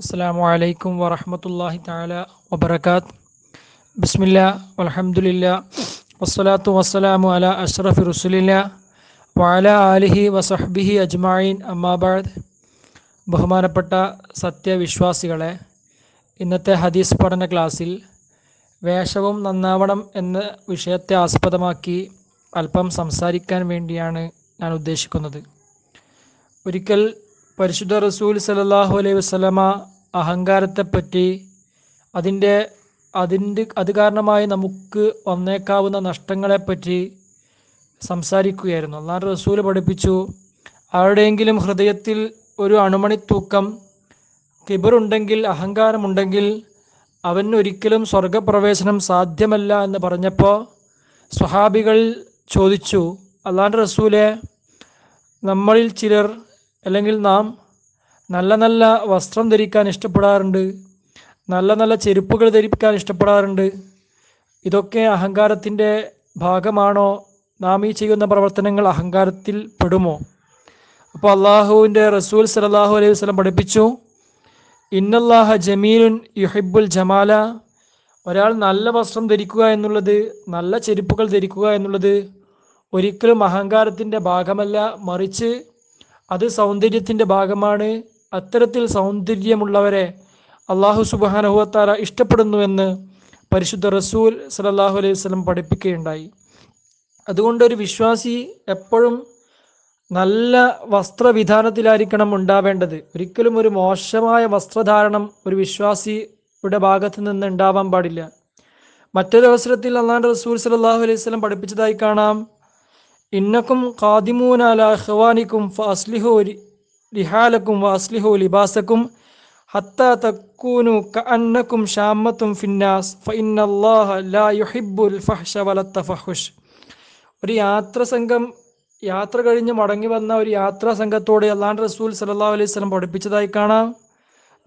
അസ്സാമു അലൈക്കും വാഹമത്തല്ലാഹി താല വബർക്കാത്ത് ബിസ്മില്ല വലഹമുല്ല വസ്സലാത്തു വസ്സലാമു അല അഷ്റഫി റുസുലില്ല വാല ആലിഹി വസഹ്ബിഹി അജ്മായിൻ അമ്മാബാദ് ബഹുമാനപ്പെട്ട സത്യവിശ്വാസികളെ ഇന്നത്തെ ഹദീസ് പഠന ക്ലാസ്സിൽ വേഷവും നന്നാവണം എന്ന വിഷയത്തെ ആസ്പദമാക്കി അല്പം സംസാരിക്കാൻ വേണ്ടിയാണ് ഞാൻ ഉദ്ദേശിക്കുന്നത് ഒരിക്കൽ പരിശുദ്ധ റസൂൽ സലല്ലാഹു അലൈഹി വസ്ലമ അഹങ്കാരത്തെപ്പറ്റി അതിൻ്റെ അതിൻ്റെ അത് കാരണമായി നമുക്ക് വന്നേക്കാവുന്ന നഷ്ടങ്ങളെപ്പറ്റി സംസാരിക്കുകയായിരുന്നു അള്ളാഹു റസൂൽ പഠിപ്പിച്ചു ആരുടെയെങ്കിലും ഹൃദയത്തിൽ ഒരു അണുമണിത്തൂക്കം കിബറുണ്ടെങ്കിൽ അഹങ്കാരമുണ്ടെങ്കിൽ ഒരിക്കലും സ്വർഗപ്രവേശനം സാധ്യമല്ല എന്ന് പറഞ്ഞപ്പോൾ സ്വഹാബികൾ ചോദിച്ചു അള്ളാഹ് റസൂലെ നമ്മളിൽ ചിലർ അല്ലെങ്കിൽ നാം നല്ല നല്ല വസ്ത്രം ധരിക്കാൻ ഇഷ്ടപ്പെടാറുണ്ട് നല്ല നല്ല ചെരുപ്പുകൾ ധരിപ്പിക്കാൻ ഇഷ്ടപ്പെടാറുണ്ട് ഇതൊക്കെ അഹങ്കാരത്തിൻ്റെ ഭാഗമാണോ നാം ഈ ചെയ്യുന്ന പ്രവർത്തനങ്ങൾ അഹങ്കാരത്തിൽ പെടുമോ അപ്പോൾ അള്ളാഹുവിൻ്റെ റസൂൽ സലാഹു അലൈഹി വസ്ലം പഠിപ്പിച്ചു ഇന്നല്ലാഹ ജമീലുൻ യുഹിബുൽ ജമാല ഒരാൾ നല്ല വസ്ത്രം ധരിക്കുക എന്നുള്ളത് നല്ല ചെരുപ്പുകൾ ധരിക്കുക എന്നുള്ളത് ഒരിക്കലും അഹങ്കാരത്തിൻ്റെ ഭാഗമല്ല മറിച്ച് അത് സൗന്ദര്യത്തിൻ്റെ ഭാഗമാണ് അത്തരത്തിൽ സൗന്ദര്യമുള്ളവരെ അള്ളാഹു സുബാനഹുവത്താര ഇഷ്ടപ്പെടുന്നുവെന്ന് പരിശുദ്ധ റസൂൽ സലല്ലാഹു അലൈഹി സ്വലം പഠിപ്പിക്കുകയുണ്ടായി അതുകൊണ്ട് ഒരു വിശ്വാസി എപ്പോഴും നല്ല വസ്ത്രവിധാനത്തിലായിരിക്കണം ഉണ്ടാവേണ്ടത് ഒരിക്കലും ഒരു മോശമായ വസ്ത്രധാരണം ഒരു വിശ്വാസിയുടെ ഭാഗത്ത് നിന്ന് ഉണ്ടാവാൻ പാടില്ല മറ്റൊരവസരത്തിൽ അള്ളാഹു റസൂൽ സലാഹു അലൈഹി സ്വലം പഠിപ്പിച്ചതായി കാണാം ഇന്നക്കും ഖാദിമൂനാല ഖവാനിക്കും ഫസ്ലിഹു രിഹാലക്കും വസ്ലിഹു ലിബാസക്കും ഹത്ത തക്കൂനു കഅന്നക്കും ഷാമത്തും ഫിന്നാസ് ഫഇന്നല്ലാഹ ലാ യുഹിബ്ബുൽ ഫഹ്ഷ വലത്തഫഹുഷ് ഒരു യാത്ര സംഘം യാത്ര കഴിഞ്ഞ് മടങ്ങി വന്ന ഒരു യാത്രാ സംഘത്തോട് അല്ലാണ്ട് റസൂൽ സല്ലാ അലൈഹി സ്വലം പഠിപ്പിച്ചതായി കാണാം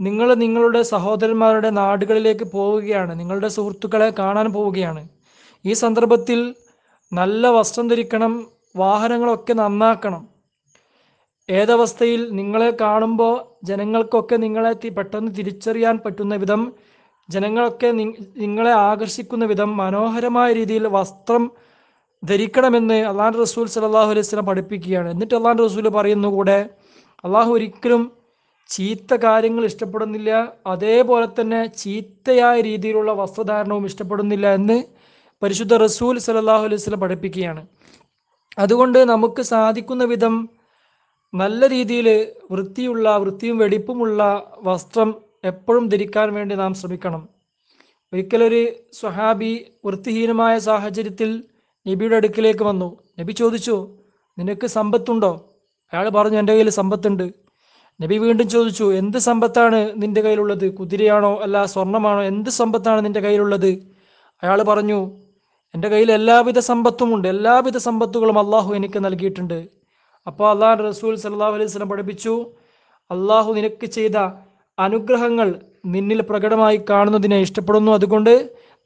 നിങ്ങൾ നിങ്ങളുടെ സഹോദരന്മാരുടെ നാടുകളിലേക്ക് പോവുകയാണ് നിങ്ങളുടെ സുഹൃത്തുക്കളെ കാണാൻ പോവുകയാണ് ഈ സന്ദർഭത്തിൽ നല്ല വസ്ത്രം ധരിക്കണം വാഹനങ്ങളൊക്കെ നന്നാക്കണം ഏതവസ്ഥയിൽ നിങ്ങളെ കാണുമ്പോൾ ജനങ്ങൾക്കൊക്കെ നിങ്ങളെ പെട്ടെന്ന് തിരിച്ചറിയാൻ പറ്റുന്ന വിധം ജനങ്ങളൊക്കെ നിങ്ങളെ ആകർഷിക്കുന്ന വിധം മനോഹരമായ രീതിയിൽ വസ്ത്രം ധരിക്കണമെന്ന് അള്ളാഹ് റസൂൽ സലാഹു അലൈഹി സ്വലം പഠിപ്പിക്കുകയാണ് എന്നിട്ട് അള്ളാഹ് റസൂൽ പറയുന്നു കൂടെ അള്ളാഹു ഒരിക്കലും ചീത്ത കാര്യങ്ങൾ ഇഷ്ടപ്പെടുന്നില്ല അതേപോലെ തന്നെ ചീത്തയായ രീതിയിലുള്ള വസ്ത്രധാരണവും ഇഷ്ടപ്പെടുന്നില്ല എന്ന് പരിശുദ്ധ റസൂൽ സലാഹു അലൈഹി സ്വലം പഠിപ്പിക്കുകയാണ് അതുകൊണ്ട് നമുക്ക് സാധിക്കുന്ന വിധം നല്ല രീതിയിൽ വൃത്തിയുള്ള വൃത്തിയും വെടിപ്പുമുള്ള വസ്ത്രം എപ്പോഴും ധരിക്കാൻ വേണ്ടി നാം ശ്രമിക്കണം ഒരിക്കലൊരു സ്വഹാബി വൃത്തിഹീനമായ സാഹചര്യത്തിൽ നബിയുടെ അടുക്കിലേക്ക് വന്നു നബി ചോദിച്ചു നിനക്ക് സമ്പത്തുണ്ടോ അയാൾ പറഞ്ഞു എൻ്റെ കയ്യിൽ സമ്പത്തുണ്ട് നബി വീണ്ടും ചോദിച്ചു എന്ത് സമ്പത്താണ് നിന്റെ കയ്യിലുള്ളത് കുതിരയാണോ അല്ല സ്വർണമാണോ എന്ത് സമ്പത്താണ് നിന്റെ കയ്യിലുള്ളത് അയാൾ പറഞ്ഞു എൻ്റെ കയ്യിൽ എല്ലാവിധ സമ്പത്തുമുണ്ട് എല്ലാവിധ സമ്പത്തുകളും അള്ളാഹു എനിക്ക് നൽകിയിട്ടുണ്ട് അപ്പോൾ അള്ളാഹ് റസൂൽ സല്ലാഹു അലൈഹി സ്വലം പഠിപ്പിച്ചു അള്ളാഹു നിനക്ക് ചെയ്ത അനുഗ്രഹങ്ങൾ നിന്നിൽ പ്രകടമായി കാണുന്നതിനെ ഇഷ്ടപ്പെടുന്നു അതുകൊണ്ട്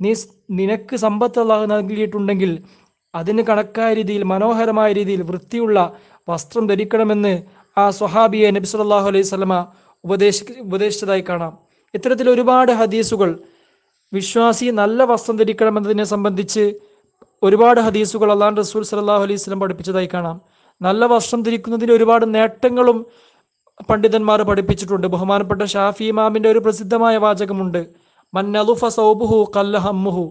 നീ നിനക്ക് സമ്പത്ത് അള്ളാഹു നൽകിയിട്ടുണ്ടെങ്കിൽ അതിന് കണക്കായ രീതിയിൽ മനോഹരമായ രീതിയിൽ വൃത്തിയുള്ള വസ്ത്രം ധരിക്കണമെന്ന് ആ സ്വഹാബിയെ നബി സല്ലാഹു അലൈഹി സ്വലമ ഉപദേശി ഉപദേശിച്ചതായി കാണാം ഇത്തരത്തിൽ ഒരുപാട് ഹദീസുകൾ വിശ്വാസി നല്ല വസ്ത്രം ധരിക്കണമെന്നതിനെ സംബന്ധിച്ച് ഒരുപാട് ഹദീസുകൾ അള്ളാൻ റസൂൽ സലാഹു അലൈഹി സ്വലം പഠിപ്പിച്ചതായി കാണാം നല്ല വസ്ത്രം ധരിക്കുന്നതിന് ഒരുപാട് നേട്ടങ്ങളും പണ്ഡിതന്മാർ പഠിപ്പിച്ചിട്ടുണ്ട് ബഹുമാനപ്പെട്ട ഷാഫി ഇമാമിൻ്റെ ഒരു പ്രസിദ്ധമായ വാചകമുണ്ട് മന്നലുഫ സൗബുഹു കല്ല ഹമ്മുഹു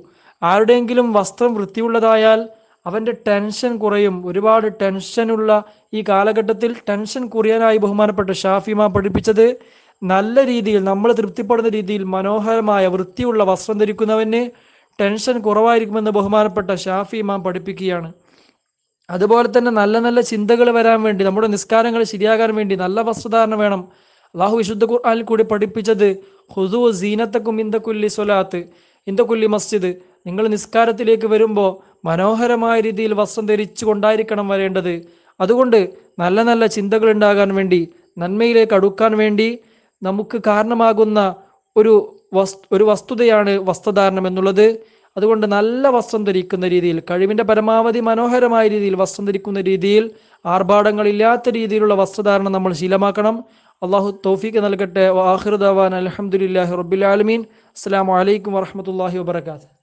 ആരുടെയെങ്കിലും വസ്ത്രം വൃത്തിയുള്ളതായാൽ അവൻ്റെ ടെൻഷൻ കുറയും ഒരുപാട് ടെൻഷനുള്ള ഈ കാലഘട്ടത്തിൽ ടെൻഷൻ കുറയാനായി ബഹുമാനപ്പെട്ട ഷാഫിമ പഠിപ്പിച്ചത് നല്ല രീതിയിൽ നമ്മൾ തൃപ്തിപ്പെടുന്ന രീതിയിൽ മനോഹരമായ വൃത്തിയുള്ള വസ്ത്രം ധരിക്കുന്നവന് ടെൻഷൻ കുറവായിരിക്കുമെന്ന് ബഹുമാനപ്പെട്ട ഷാഫി ഇമാം പഠിപ്പിക്കുകയാണ് അതുപോലെ തന്നെ നല്ല നല്ല ചിന്തകൾ വരാൻ വേണ്ടി നമ്മുടെ നിസ്കാരങ്ങൾ ശരിയാകാൻ വേണ്ടി നല്ല വസ്ത്രധാരണ വേണം അള്ളാഹു വിശുദ്ധ ഖുർആാനിൽ കൂടി പഠിപ്പിച്ചത് ഹുദു സീനത്തക്കും ഇന്ദക്കുല്ലി സ്വലാത്ത് ഇന്ദക്കുല്ലി മസ്ജിദ് നിങ്ങൾ നിസ്കാരത്തിലേക്ക് വരുമ്പോൾ മനോഹരമായ രീതിയിൽ വസ്ത്രം ധരിച്ചു കൊണ്ടായിരിക്കണം വരേണ്ടത് അതുകൊണ്ട് നല്ല നല്ല ചിന്തകൾ ഉണ്ടാകാൻ വേണ്ടി നന്മയിലേക്ക് അടുക്കാൻ വേണ്ടി നമുക്ക് കാരണമാകുന്ന ഒരു വസ്തു ഒരു വസ്തുതയാണ് വസ്ത്രധാരണം എന്നുള്ളത് അതുകൊണ്ട് നല്ല വസ്ത്രം ധരിക്കുന്ന രീതിയിൽ കഴിവിൻ്റെ പരമാവധി മനോഹരമായ രീതിയിൽ വസ്ത്രം ധരിക്കുന്ന രീതിയിൽ ആർഭാടങ്ങളില്ലാത്ത രീതിയിലുള്ള വസ്ത്രധാരണം നമ്മൾ ശീലമാക്കണം അള്ളാഹു തൗഫീക്ക് നൽകട്ടെ വാഹിർദാൻ അലഹമുല്ലാഹി റബുലാലമീൻ അസ്സാം വലൈക്കും വാഹമത്തല്ലാഹി വാബർക്കാത്ത്